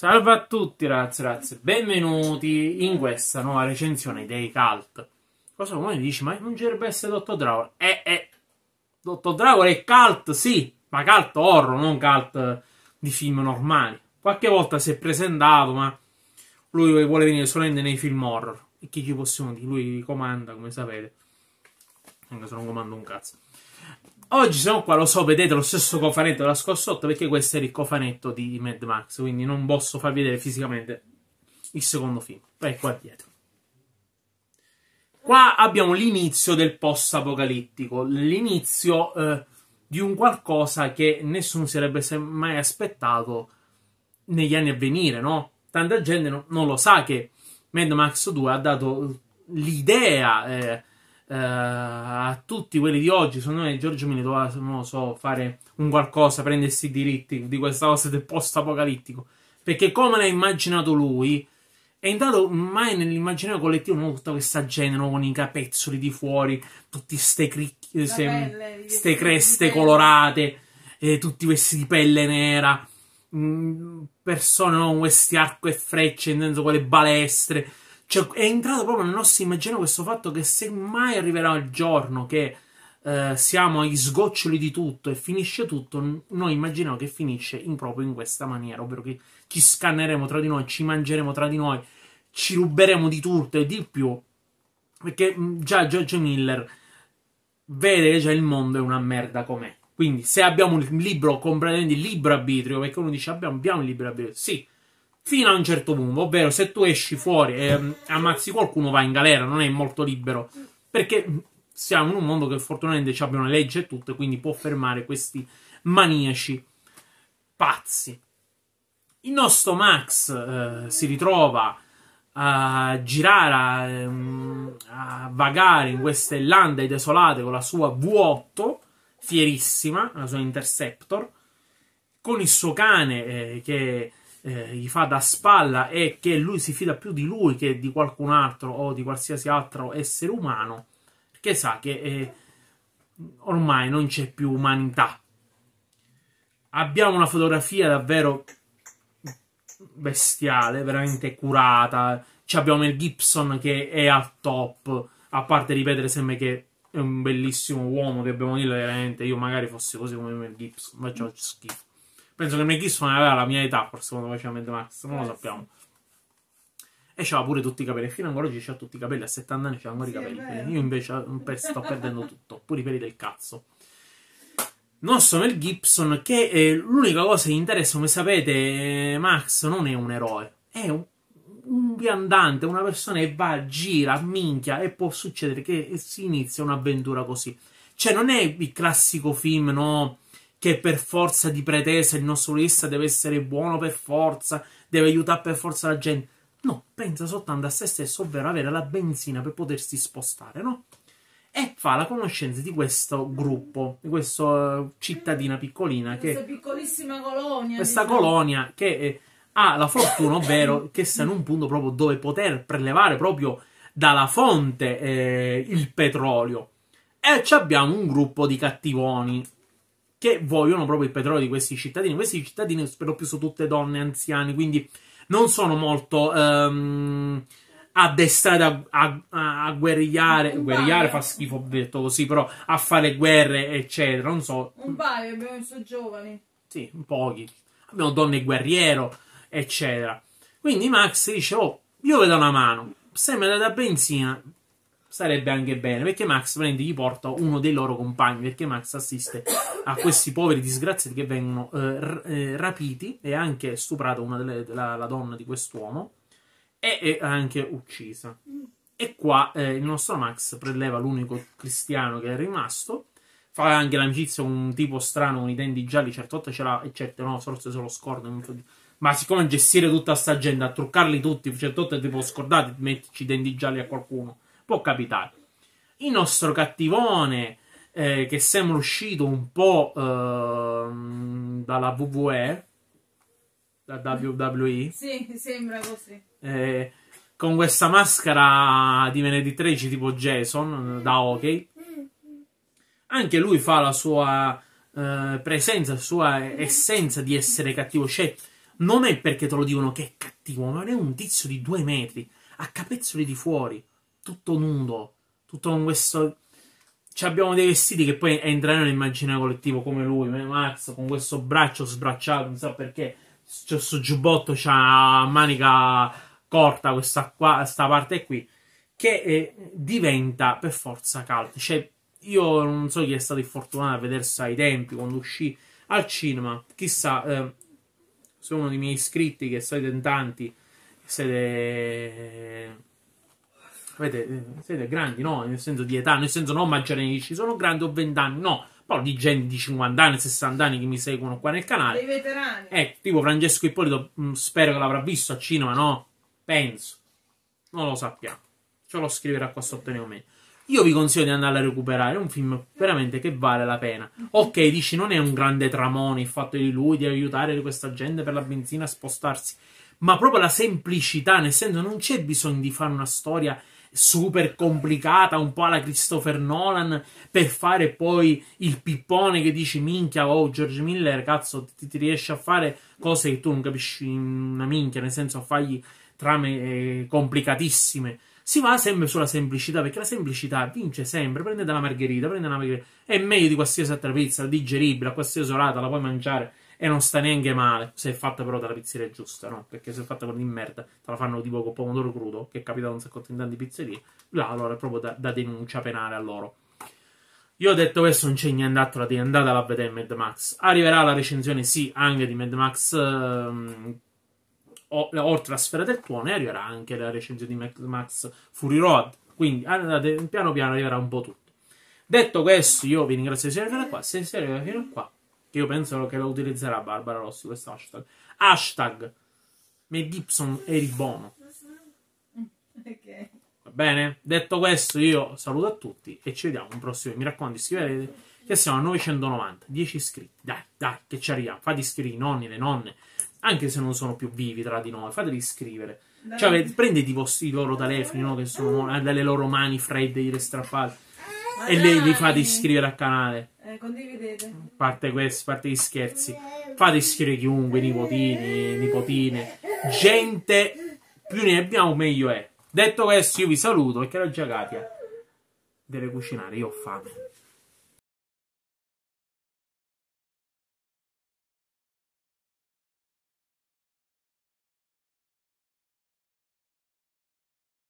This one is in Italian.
Salve a tutti ragazzi, ragazzi, benvenuti in questa nuova recensione dei cult. Cosa come dici, ma non dovrebbe essere Dottor Dragon? Eh, eh, Dottor Dragon è cult, sì, ma cult horror, non cult di film normali. Qualche volta si è presentato, ma lui vuole venire solamente nei film horror. E chi ci possiamo dire? Lui comanda, come sapete anche se non comando un cazzo. Oggi siamo qua, lo so, vedete lo stesso cofanetto della scorsa 8 perché questo era il cofanetto di Mad Max, quindi non posso far vedere fisicamente il secondo film. è qua dietro. Qua abbiamo l'inizio del post-apocalittico, l'inizio eh, di un qualcosa che nessuno si sarebbe mai aspettato negli anni a venire, no? Tanta gente non lo sa che Mad Max 2 ha dato l'idea eh, Uh, a tutti quelli di oggi, secondo me Giorgio Mini doveva, non lo so, fare un qualcosa, prendersi i diritti di questa cosa del post-apocalittico. Perché come l'ha immaginato lui, è entrato mai nell'immaginario collettivo no, tutta questa genere, con i capezzoli di fuori, tutte ste, cric- se, pelle, ste creste colorate, eh, tutti questi di pelle nera, mm, persone con no, questi arco e frecce, intendo quelle balestre cioè, è entrato proprio nel nostro immaginario questo fatto che se mai arriverà il giorno che eh, siamo agli sgoccioli di tutto e finisce tutto, noi immaginiamo che finisce in, proprio in questa maniera, ovvero che ci scanneremo tra di noi, ci mangeremo tra di noi, ci ruberemo di tutto e di più, perché già George Miller vede che già il mondo è una merda com'è. Quindi se abbiamo un libro completamente libero arbitrio, perché uno dice abbiamo, abbiamo il libero arbitrio, sì, fino a un certo punto, ovvero se tu esci fuori e mm, ammazzi qualcuno vai in galera, non è molto libero, perché mm, siamo in un mondo che fortunatamente ci abbia una legge e tutto, quindi può fermare questi maniaci pazzi. Il nostro Max eh, si ritrova a girare, a, mm, a vagare in queste lande desolate con la sua V8, fierissima, la sua Interceptor, con il suo cane eh, che eh, gli fa da spalla e che lui si fida più di lui che di qualcun altro o di qualsiasi altro essere umano, che sa che eh, ormai non c'è più umanità. Abbiamo una fotografia davvero bestiale, veramente curata. Ci abbiamo il Gibson che è al top, a parte ripetere sempre che è un bellissimo uomo, dobbiamo dire veramente, io magari fossi così come Mel Gibson, ma faccio schifo. Penso che McGisson aveva la mia età, forse quando faceva Mad Max, non lo eh, sappiamo. E c'ha pure tutti i capelli. Fino ad oggi c'ha tutti i capelli. A 70 anni c'ha ancora sì, i capelli. Io invece sto perdendo tutto. Pure i peli del cazzo. Non sono il Gibson, che è eh, l'unica cosa che interessa, come sapete, eh, Max non è un eroe. È un, un viandante, una persona che va, gira, minchia e può succedere che si inizia un'avventura così. Cioè, non è il classico film, no? che per forza di pretesa il nostro lista deve essere buono per forza, deve aiutare per forza la gente. No, pensa soltanto a se stesso, ovvero avere la benzina per potersi spostare, no? E fa la conoscenza di questo gruppo, di questa eh, cittadina piccolina. Questa che, piccolissima colonia. Questa diciamo. colonia che eh, ha la fortuna, ovvero che sta in un punto proprio dove poter prelevare proprio dalla fonte eh, il petrolio. E abbiamo un gruppo di cattivoni che vogliono proprio il petrolio di questi cittadini. Questi cittadini per lo più sono tutte donne, anziane, quindi non sono molto um, ehm, addestrate a, a, a guerrigliare. Un guerrigliare fa schifo detto così, però a fare guerre, eccetera. Non so. Un paio, abbiamo visto giovani. Sì, pochi. Abbiamo donne guerriero, eccetera. Quindi Max dice, oh, io vedo una mano. Se me la da benzina, sarebbe anche bene perché Max prende gli porta uno dei loro compagni perché Max assiste a questi poveri disgraziati che vengono eh, eh, rapiti e anche stuprata una delle, la, la, donna di quest'uomo e, e anche uccisa. E qua eh, il nostro Max preleva l'unico cristiano che è rimasto, fa anche l'amicizia con un tipo strano con i denti gialli, certe ce l'ha e no, forse se lo scorda. Ma siccome gestire tutta sta agenda, a truccarli tutti, certe è tipo scordate, metterci i denti gialli a qualcuno, può capitare. Il nostro cattivone eh, che sembra uscito un po' eh, dalla WWE, da WWE. Sì, sembra così. Eh, con questa maschera di venerdì 13 tipo Jason da hockey. Anche lui fa la sua eh, presenza, la sua essenza di essere cattivo. Cioè, non è perché te lo dicono che è cattivo, ma è un tizio di due metri, a capezzoli di fuori, tutto nudo, tutto con questo abbiamo dei vestiti che poi entrano nell'immaginario collettivo come lui, Max, con questo braccio sbracciato, non so perché, c'è questo giubbotto, c'ha manica corta, questa, qua, questa parte qui, che eh, diventa per forza cult. Cioè, io non so chi è stato infortunato a vedersi ai tempi, quando uscì al cinema, chissà, eh, se uno dei miei iscritti che siete in tanti, siete Avete, eh, siete grandi, no? Nel senso di età, nel senso non maggiorenici, sono grandi o vent'anni, no. Però di gente di 50 anni, 60 anni che mi seguono qua nel canale. Dei veterani. Eh, tipo Francesco Ippolito, mh, mm, spero che l'avrà visto a cinema, no? Penso. Non lo sappiamo. Ce lo scriverà qua sotto nei commenti. Io vi consiglio di andare a recuperare. È un film veramente che vale la pena. Ok, dici, non è un grande tramone il fatto di lui, di aiutare questa gente per la benzina a spostarsi. Ma proprio la semplicità, nel senso, non c'è bisogno di fare una storia super complicata, un po' alla Christopher Nolan, per fare poi il pippone che dici minchia, oh George Miller, cazzo, ti, ti riesce a fare cose che tu non capisci una minchia, nel senso a fargli trame eh, complicatissime. Si va sempre sulla semplicità, perché la semplicità vince sempre. Prendete la margherita, prendete la margherita. È meglio di qualsiasi altra pizza, digeribile, a qualsiasi orata la puoi mangiare e non sta neanche male, se è fatta però dalla pizzeria giusta, no? Perché se è fatta con di merda, te la fanno tipo con pomodoro crudo, che è capitato un sacco in tante pizzerie, là allora è proprio da, da denuncia penale a loro. Io ho detto questo, non c'è niente altro da dire, andatela a vedere Mad Max. Arriverà la recensione, sì, anche di Mad Max... Ehm, oltre la sfera del tuono e arriverà anche la recensione di Mad Max Fury Road. Quindi andate, piano piano arriverà un po' tutto. Detto questo, io vi ringrazio di essere qua. Se siete arrivati fino a qua, che io penso che la utilizzerà Barbara Rossi questo hashtag. Hashtag Mel Gibson eri buono. Okay. Va bene? Detto questo, io saluto a tutti e ci vediamo un prossimo. Mi raccomando, iscrivetevi che siamo a 990, 10 iscritti. Dai, dai, che ci arriviamo. Fate iscrivere i nonni, e le nonne, anche se non sono più vivi tra di noi, fateli iscrivere. Cioè, prendete i, vostri, i loro telefoni, no? Che sono delle eh, loro mani fredde, gli strappate. E lei li fate iscrivere al canale condividete. Parte questo, parte gli scherzi. Fate iscrivere chiunque, nipotini, nipotine. Gente, più ne abbiamo meglio è. Detto questo io vi saluto perché era già Deve cucinare, io ho fame.